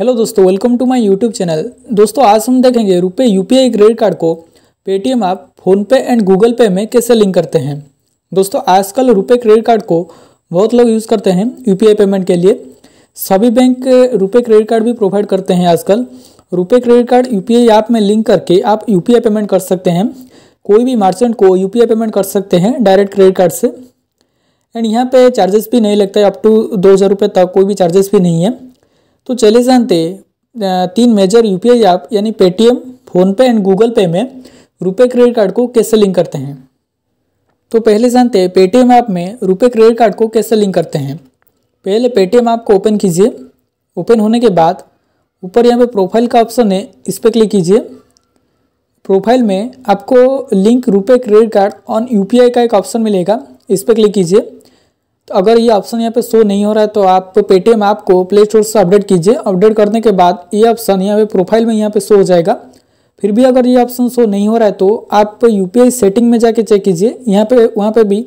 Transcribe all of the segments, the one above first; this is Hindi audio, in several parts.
हेलो दोस्तों welcome to my YouTube channel दोस्तों आज हम देखेंगे रुपये यूपीआई क्रेडिट कार्ड को Paytm app PhonePe and Google Pay में कैसे लिंक करते हैं दोस्तों आजकल रुपये क्रेडिट कार्ड को बहुत लोग यूज़ करते हैं यूपीआई पेमेंट के लिए सभी बैंक रुपये क्रेडिट कार्ड भी प्रोवाइड करते हैं आजकल RuPay credit card U app में लिंक करके आप यू पेमेंट कर सकते हैं कोई भी मर्चेंट को यू पेमेंट कर सकते हैं डायरेक्ट क्रेडिट कार्ड से एंड यहाँ पर चार्जेस भी नहीं लगता है अप टू दो हज़ार रुपये तक कोई भी चार्जेस भी नहीं है तो चले जानते तीन मेजर यूपीआई ऐप यानी Paytm PhonePe and Google Pay में रुपए क्रेडिट कार्ड को कैसे लिंक करते हैं तो पहले जानते हैं पेटीएम ऐप में रुपए क्रेडिट कार्ड को कैसे लिंक करते हैं पहले पेटीएम ऐप को ओपन कीजिए ओपन होने के बाद ऊपर यहाँ पे प्रोफाइल का ऑप्शन है इस पर क्लिक कीजिए प्रोफाइल में आपको लिंक रुपए क्रेडिट कार्ड ऑन यूपीआई का एक ऑप्शन मिलेगा इस पर क्लिक कीजिए तो अगर ये ऑप्शन यहाँ पे शो नहीं हो रहा है तो आप पेटीएम ऐप को प्ले स्टोर से अपडेट कीजिए अपडेट करने के बाद ये ऑप्शन यहाँ पे प्रोफाइल में यहाँ पे शो हो जाएगा फिर भी अगर ये ऑप्शन शो नहीं हो रहा है तो आप यू सेटिंग में जाके चेक कीजिए यहाँ पे वहाँ पे भी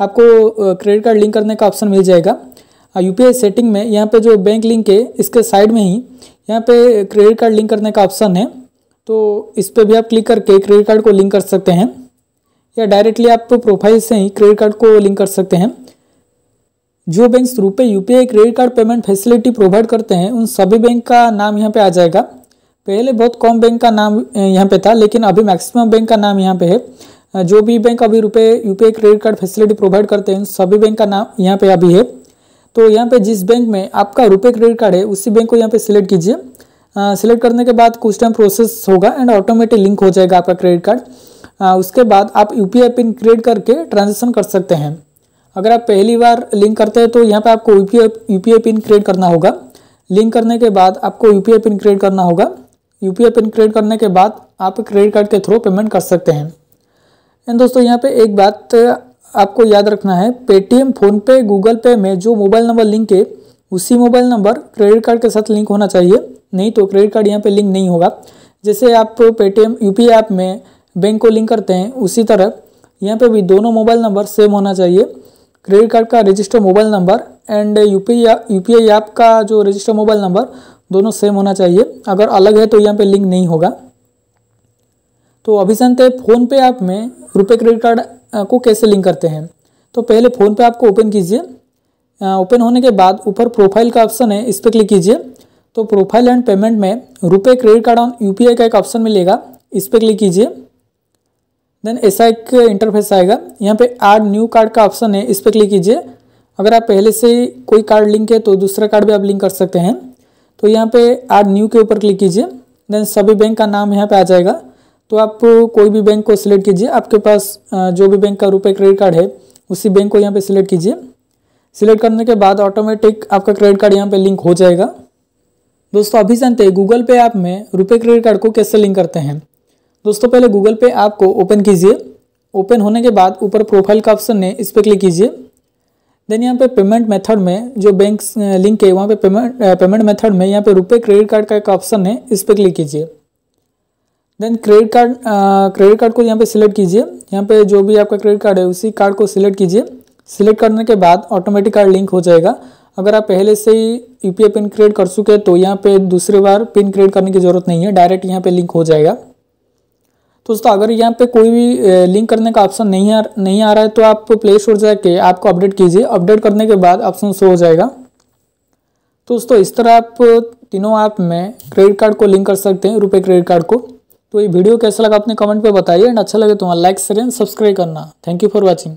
आपको क्रेडिट कार्ड लिंक करने का ऑप्शन मिल जाएगा यू सेटिंग में यहाँ पर जो बैंक लिंक है इसके साइड में ही यहाँ पर क्रेडिट कार्ड लिंक करने का ऑप्शन है तो इस पर भी आप क्लिक करके क्रेडिट कार्ड को लिंक कर सकते हैं या डायरेक्टली आप प्रोफाइल से ही क्रेडिट कार्ड को लिंक कर सकते हैं जो bank RuPay UPI credit card payment facility provide करते हैं उन सभी बैंक का नाम यहाँ पे आ जाएगा पहले बहुत कम बैंक का नाम यहाँ पे था लेकिन अभी मैक्सिमम बैंक का नाम यहाँ पे है जो भी बैंक अभी RuPay UPI credit card facility provide करते हैं उन सभी बैंक का नाम यहाँ पे अभी है तो यहाँ पे जिस बैंक में आपका रुपए क्रेडिट कार्ड है उसी बैंक को यहाँ पे सिलेक्ट कीजिए सिलेक्ट करने के बाद कुछ टाइम प्रोसेस होगा एंड ऑटोमेटिक लिंक हो जाएगा आपका क्रेडिट कार्ड उसके बाद आप यू पिन क्रिएट करके ट्रांजेक्शन कर सकते हैं अगर आप पहली बार लिंक करते हैं तो यहाँ पे आपको यू पी पिन क्रिएट करना होगा लिंक करने के बाद आपको यू पिन क्रिएट करना होगा यू पिन क्रिएट करने के बाद आप क्रेडिट कार्ड के थ्रू पेमेंट कर सकते हैं एंड दोस्तों यहाँ पे एक बात आपको याद रखना है पेटीएम फ़ोनपे गूगल पे में जो मोबाइल नंबर लिंक है उसी मोबाइल नंबर क्रेडिट कार्ड के साथ लिंक होना चाहिए नहीं तो क्रेडिट कार्ड यहाँ पे लिंक नहीं होगा जैसे आप पेटीएम यू ऐप में बैंक को लिंक करते हैं उसी तरह यहाँ पर भी दोनों मोबाइल नंबर सेम होना चाहिए क्रेडिट कार्ड का register mobile number and U P I app का जो रजिस्टर मोबाइल नंबर दोनों सेम होना चाहिए अगर अलग है तो यहाँ पे लिंक नहीं होगा तो अभी जानते हैं फ़ोन पे ऐप में रुपए क्रेडिट कार्ड को कैसे लिंक करते हैं तो पहले फ़ोन पे ऐप को ओपन कीजिए ओपन होने के बाद ऊपर प्रोफाइल का ऑप्शन है इस पर क्लिक कीजिए तो प्रोफाइल एंड पेमेंट में रुपये क्रेडिट कार्ड ऑन यू का एक ऑप्शन मिलेगा इस पर क्लिक कीजिए देन ऐसा एक इंटरफेस आएगा यहाँ पे ऐड न्यू कार्ड का ऑप्शन है इस पर क्लिक कीजिए अगर आप पहले से कोई कार्ड लिंक है तो दूसरा कार्ड भी आप लिंक कर सकते हैं तो यहाँ पे ऐड न्यू के ऊपर क्लिक कीजिए देन सभी बैंक का नाम यहाँ पे आ जाएगा तो आप कोई भी बैंक को सिलेक्ट कीजिए आपके पास जो भी बैंक का रुपये क्रेडिट कार्ड है उसी बैंक को यहाँ पर सिलेक्ट कीजिए सिलेक्ट करने के बाद ऑटोमेटिक आपका क्रेडिट कार्ड यहाँ पर लिंक हो जाएगा दोस्तों अभी जानते हैं गूगल पे ऐप में रुपये क्रेडिट कार्ड को कैसे लिंक करते हैं दोस्तों पहले गूगल पे ऐप को ओपन कीजिए ओपन होने के बाद ऊपर प्रोफाइल का ऑप्शन है इस पर क्लिक कीजिए देन यहाँ पे पेमेंट मेथड में जो बैंक लिंक है वहाँ पे पेमेंट पेमेंट मेथड में यहाँ पे रुपए क्रेडिट कार्ड का एक ऑप्शन है इस पर क्लिक कीजिए then credit card credit card को यहाँ पे सिलेक्ट कीजिए यहाँ पे जो भी आपका क्रेडिट कार्ड है उसी कार्ड को सिलेक्ट कीजिए सिलेक्ट करने के बाद ऑटोमेटिक कार्ड लिंक हो जाएगा अगर आप पहले से ही यू पिन क्रिएट कर चुके हैं तो यहाँ पर दूसरी बार पिन क्रिएट करने की जरूरत नहीं है डायरेक्ट यहाँ पर लिंक हो जाएगा तो दोस्तों अगर यहाँ पे कोई भी लिंक करने का ऑप्शन नहीं आ नहीं आ रहा है तो आप प्ले स्टोर जाके ऐप को अपडेट कीजिए अपडेट करने के बाद ऑप्शन शो हो जाएगा तो दोस्तों इस तरह आप तीनों ऐप में क्रेडिट कार्ड को लिंक कर सकते हैं रुपये क्रेडिट कार्ड को तो ये वीडियो कैसा लगा अपने कमेंट पे बताइए एंड अच्छा लगे तो वहाँ लाइक शेयर एंड सब्सक्राइब करना थैंक यू फॉर वॉचिंग